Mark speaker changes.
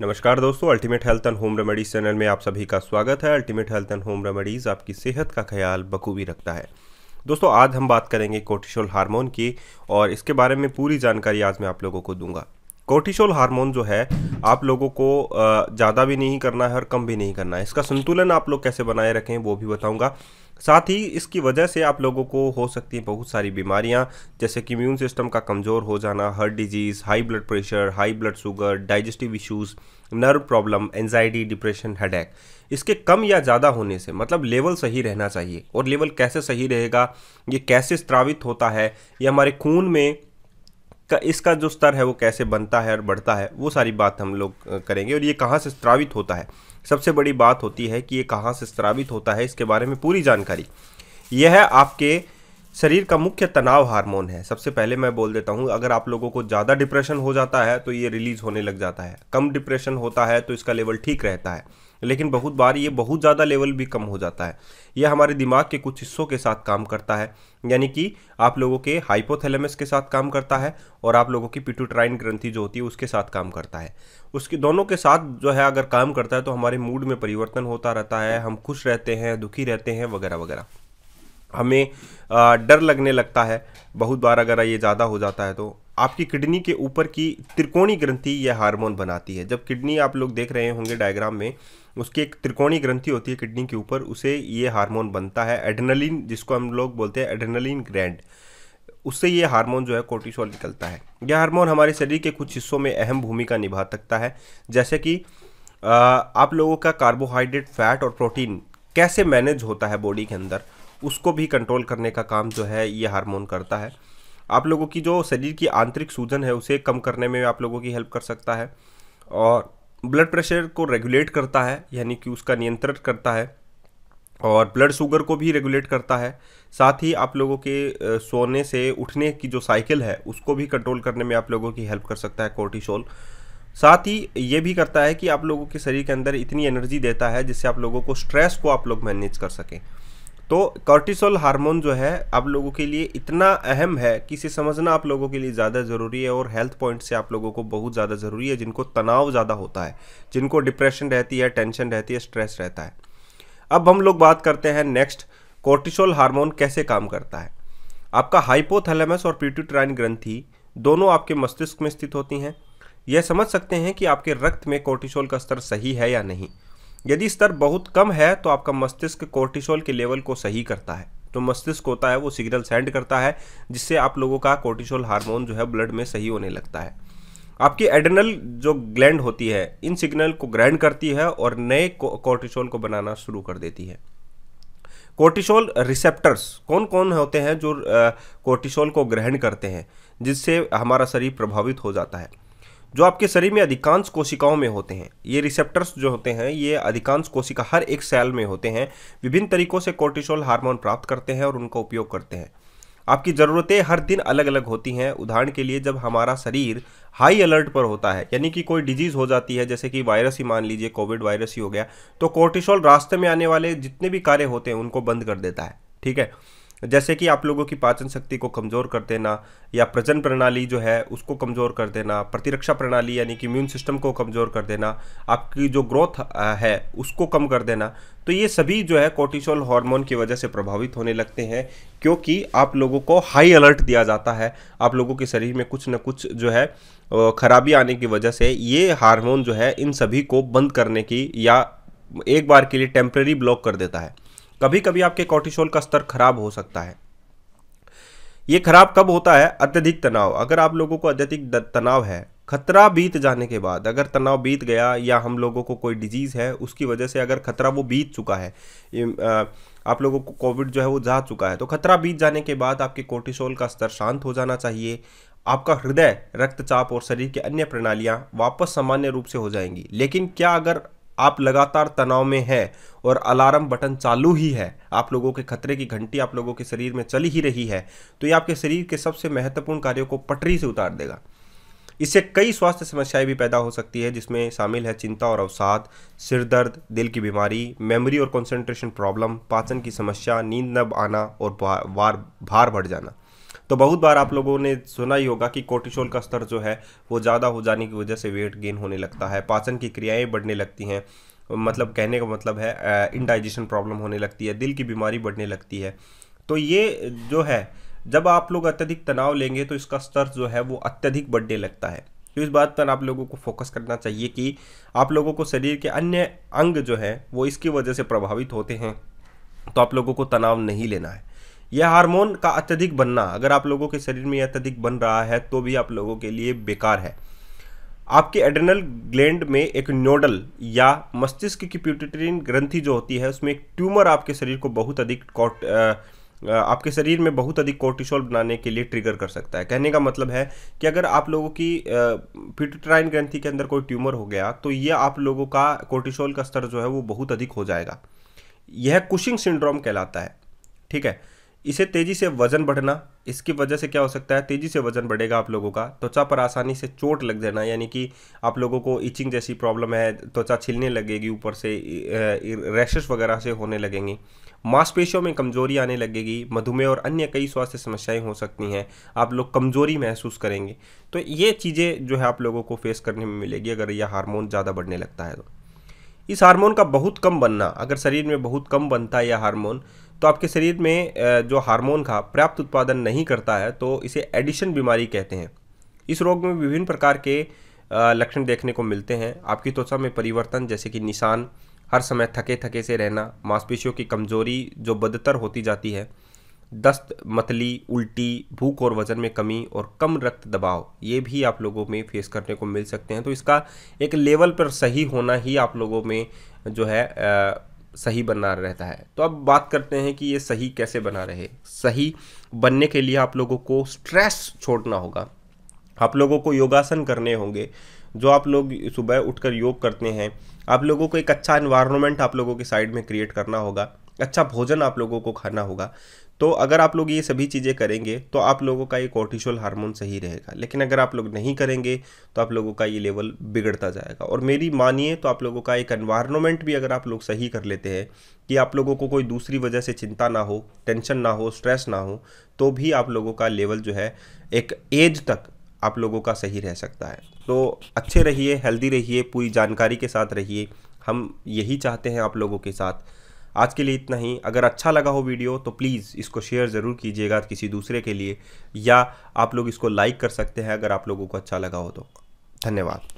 Speaker 1: नमस्कार दोस्तों ultimate health and home remedies channel में आप सभी का स्वागत है ultimate health and home remedies आपकी सेहत का ख्याल बखूबी रखता है दोस्तों आज हम बात करेंगे कोर्टिशोल हार्मोन की और इसके बारे में पूरी जानकारी आज मैं आप लोगों को दूंगा कोर्टिशोल हार्मोन जो है आप लोगों को ज़्यादा भी नहीं करना है और कम भी नहीं करना है इसका संतुलन आप लोग कैसे बनाए रखें वो भी बताऊँगा साथ ही इसकी वजह से आप लोगों को हो सकती हैं बहुत सारी बीमारियां जैसे कि इम्यून सिस्टम का कमज़ोर हो जाना heart disease high blood pressure high blood sugar digestive issues nerve problem anxiety depression headache इसके कम या ज़्यादा होने से मतलब लेवल सही रहना चाहिए और लेवल कैसे सही रहेगा ये कैसे स्त्रावित होता है ये हमारे खून में का इसका जो स्तर है वो कैसे बनता है और बढ़ता है वो सारी बात हम लोग करेंगे और ये कहाँ से स्त्रावित होता है सबसे बड़ी बात होती है कि ये कहाँ से स्त्रावित होता है इसके बारे में पूरी जानकारी यह आपके शरीर का मुख्य तनाव हार्मोन है सबसे पहले मैं बोल देता हूँ अगर आप लोगों को ज़्यादा डिप्रेशन हो जाता है तो ये रिलीज होने लग जाता है कम डिप्रेशन होता है तो इसका लेवल ठीक रहता है लेकिन बहुत बार ये बहुत ज़्यादा लेवल भी कम हो जाता है यह हमारे दिमाग के कुछ हिस्सों के साथ काम करता है यानी कि आप लोगों के हाइपोथैलेमस के साथ काम करता है और आप लोगों की पिटूट्राइन ग्रंथि जो होती है उसके साथ काम करता है उसके दोनों के साथ जो है अगर काम करता है तो हमारे मूड में परिवर्तन होता रहता है हम खुश रहते हैं दुखी रहते हैं वगैरह वगैरह हमें डर लगने लगता है बहुत बार अगर ये ज़्यादा हो जाता है तो आपकी किडनी के ऊपर की त्रिकोणी ग्रंथि यह हार्मोन बनाती है जब किडनी आप लोग देख रहे होंगे डायग्राम में उसकी एक त्रिकोणी ग्रंथि होती है किडनी के ऊपर उसे ये हार्मोन बनता है एडनलिन जिसको हम लोग बोलते हैं एडनलिन ग्रैंड उससे ये हार्मोन जो है कोर्टिसोल निकलता है यह हार्मोन हमारे शरीर के कुछ हिस्सों में अहम भूमिका निभा सकता है जैसे कि आप लोगों का कार्बोहाइड्रेट फैट और प्रोटीन कैसे मैनेज होता है बॉडी के अंदर उसको भी कंट्रोल करने का काम जो है ये हार्मोन करता है आप लोगों की जो शरीर की आंतरिक सूजन है उसे कम करने में आप लोगों की हेल्प कर सकता है और ब्लड प्रेशर को रेगुलेट करता है यानी कि उसका नियंत्रण करता है और ब्लड शुगर को भी रेगुलेट करता है साथ ही आप लोगों के सोने से उठने की जो साइकिल है उसको भी कंट्रोल करने में आप लोगों की हेल्प कर सकता है कोर्टिसोल साथ ही ये भी करता है कि आप लोगों के शरीर के अंदर इतनी एनर्जी देता है जिससे आप लोगों को स्ट्रेस को आप लोग मैनेज कर सकें तो कॉर्टिसोल हार्मोन जो है आप लोगों के लिए इतना अहम है कि इसे समझना आप लोगों के लिए ज़्यादा ज़रूरी है और हेल्थ पॉइंट से आप लोगों को बहुत ज़्यादा ज़रूरी है जिनको तनाव ज़्यादा होता है जिनको डिप्रेशन रहती है टेंशन रहती है स्ट्रेस रहता है अब हम लोग बात करते हैं नेक्स्ट कॉर्टिसोल हार्मोन कैसे काम करता है आपका हाइपोथैलेमस और प्यूटिट्राइन ग्रंथी दोनों आपके मस्तिष्क में स्थित होती हैं यह समझ सकते हैं कि आपके रक्त में कोर्टिसोल का स्तर सही है या नहीं यदि स्तर बहुत कम है तो आपका मस्तिष्क कोर्टिसोल के लेवल को सही करता है जो तो मस्तिष्क होता है वो सिग्नल सेंड करता है जिससे आप लोगों का कोर्टिसोल हार्मोन जो है ब्लड में सही होने लगता है आपकी एडनल जो ग्लैंड होती है इन सिग्नल को ग्रहण करती है और नए कोर्टिसोल को बनाना शुरू कर देती है कोर्टिसोल रिसेप्टर्स कौन कौन होते हैं जो कोर्टिसोल को ग्रहण करते हैं जिससे हमारा शरीर प्रभावित हो जाता है जो आपके शरीर में अधिकांश कोशिकाओं में होते हैं ये रिसेप्टर्स जो होते हैं ये अधिकांश कोशिका हर एक सेल में होते हैं विभिन्न तरीकों से कोर्टिसोल हार्मोन प्राप्त करते हैं और उनका उपयोग करते हैं आपकी ज़रूरतें हर दिन अलग अलग होती हैं उदाहरण के लिए जब हमारा शरीर हाई अलर्ट पर होता है यानी कि कोई डिजीज़ हो जाती है जैसे कि वायरस ही मान लीजिए कोविड वायरस ही हो गया तो कोर्टिसोल रास्ते में आने वाले जितने भी कार्य होते हैं उनको बंद कर देता है ठीक है जैसे कि आप लोगों की पाचन शक्ति को कमज़ोर कर देना या प्रजन प्रणाली जो है उसको कमज़ोर कर देना प्रतिरक्षा प्रणाली यानी कि इम्यून सिस्टम को कमज़ोर कर देना आपकी जो ग्रोथ है उसको कम कर देना तो ये सभी जो है कोर्टिसोल हार्मोन की वजह से प्रभावित होने लगते हैं क्योंकि आप लोगों को हाई अलर्ट दिया जाता है आप लोगों के शरीर में कुछ ना कुछ जो है खराबी आने की वजह से ये हारमोन जो है इन सभी को बंद करने की या एक बार के लिए टेम्प्रेरी ब्लॉक कर देता है कभी कभी आपके कॉर्टिसोल का स्तर खराब हो सकता है ये खराब कब होता है अत्यधिक तनाव अगर आप लोगों को अत्यधिक तनाव है खतरा बीत जाने के बाद अगर तनाव बीत गया या हम लोगों को कोई डिजीज़ है उसकी वजह से अगर खतरा वो बीत चुका है आप लोगों को कोविड जो है वो जा चुका है तो खतरा बीत जाने के बाद आपके कोर्टिसोल का स्तर शांत हो जाना चाहिए आपका हृदय रक्तचाप और शरीर की अन्य प्रणालियाँ वापस सामान्य रूप से हो जाएंगी लेकिन क्या अगर आप लगातार तनाव में है और अलार्म बटन चालू ही है आप लोगों के खतरे की घंटी आप लोगों के शरीर में चली ही रही है तो ये आपके शरीर के सबसे महत्वपूर्ण कार्यों को पटरी से उतार देगा इससे कई स्वास्थ्य समस्याएं भी पैदा हो सकती है जिसमें शामिल है चिंता और अवसाद सिर दर्द दिल की बीमारी मेमोरी और कंसंट्रेशन प्रॉब्लम पाचन की समस्या नींद न आना और भार भार बढ़ जाना तो बहुत बार आप लोगों ने सुना ही होगा कि कोर्टिसोल का स्तर जो है वो ज़्यादा हो जाने की वजह से वेट गेन होने लगता है पाचन की क्रियाएँ बढ़ने लगती हैं मतलब कहने का मतलब है इनडाइजेशन प्रॉब्लम होने लगती है दिल की बीमारी बढ़ने लगती है तो ये जो है जब आप लोग अत्यधिक तनाव लेंगे तो इसका स्तर जो है वो अत्यधिक बढ़ने लगता है तो इस बात पर आप लोगों को फोकस करना चाहिए कि आप लोगों को शरीर के अन्य अंग जो हैं वो इसकी वजह से प्रभावित होते हैं तो आप लोगों को तनाव नहीं लेना है यह हार्मोन का अत्यधिक बनना अगर आप लोगों के शरीर में अत्यधिक बन रहा है तो भी आप लोगों के लिए बेकार है आपके एड्रेनल ग्लैंड में एक नोडल या मस्तिष्क की प्यूटिटरीन ग्रंथि जो होती है उसमें एक ट्यूमर आपके शरीर को बहुत अधिक कॉट आपके शरीर में बहुत अधिक कोर्टिसोल बनाने के लिए ट्रिगर कर सकता है कहने का मतलब है कि अगर आप लोगों की पिटोट्राइन ग्रंथि के अंदर कोई ट्यूमर हो गया तो यह आप लोगों का कोर्टिसोल का स्तर जो है वो बहुत अधिक हो जाएगा यह कुशिंग सिंड्रोम कहलाता है ठीक है इसे तेज़ी से वज़न बढ़ना इसकी वजह से क्या हो सकता है तेज़ी से वज़न बढ़ेगा आप लोगों का त्वचा पर आसानी से चोट लग जाना यानी कि आप लोगों को इचिंग जैसी प्रॉब्लम है त्वचा छिलने लगेगी ऊपर से रैशेस वगैरह से होने लगेंगी मांसपेशियों में कमजोरी आने लगेगी मधुमेह और अन्य कई स्वास्थ्य समस्याएं हो सकती हैं आप लोग कमजोरी महसूस करेंगे तो ये चीज़ें जो है आप लोगों को फेस करने में मिलेगी अगर यह हार्मोन ज़्यादा बढ़ने लगता है तो इस हार्मोन का बहुत कम बनना अगर शरीर में बहुत कम बनता है यह हार्मोन तो आपके शरीर में जो हार्मोन का पर्याप्त उत्पादन नहीं करता है तो इसे एडिशन बीमारी कहते हैं इस रोग में विभिन्न प्रकार के लक्षण देखने को मिलते हैं आपकी त्वचा में परिवर्तन जैसे कि निशान हर समय थके थके से रहना मांसपेशियों की कमजोरी जो बदतर होती जाती है दस्त मतली उल्टी भूख और वजन में कमी और कम रक्त दबाव ये भी आप लोगों में फेस करने को मिल सकते हैं तो इसका एक लेवल पर सही होना ही आप लोगों में जो है सही बना रहता है तो अब बात करते हैं कि ये सही कैसे बना रहे सही बनने के लिए आप लोगों को स्ट्रेस छोड़ना होगा आप लोगों को योगासन करने होंगे जो आप लोग सुबह उठकर योग करते हैं आप लोगों को एक अच्छा इन्वायरमेंट आप लोगों के साइड में क्रिएट करना होगा अच्छा भोजन आप लोगों को खाना होगा तो अगर आप लोग ये सभी चीज़ें करेंगे तो आप लोगों का ये कोर्टिशोल हार्मोन सही रहेगा लेकिन अगर आप लोग नहीं करेंगे तो आप लोगों का ये लेवल बिगड़ता जाएगा और मेरी मानिए तो आप लोगों का एक एनवायरनमेंट भी अगर आप लोग सही कर लेते हैं कि आप लोगों को कोई दूसरी वजह से चिंता ना हो टेंशन ना हो स्ट्रेस ना हो तो भी आप लोगों का लेवल जो है एक एज तक आप लोगों का सही रह सकता है तो अच्छे रहिए हेल्दी रहिए पूरी जानकारी के साथ रहिए हम यही चाहते हैं आप लोगों के साथ आज के लिए इतना ही अगर अच्छा लगा हो वीडियो तो प्लीज़ इसको शेयर ज़रूर कीजिएगा किसी दूसरे के लिए या आप लोग इसको लाइक कर सकते हैं अगर आप लोगों को अच्छा लगा हो तो धन्यवाद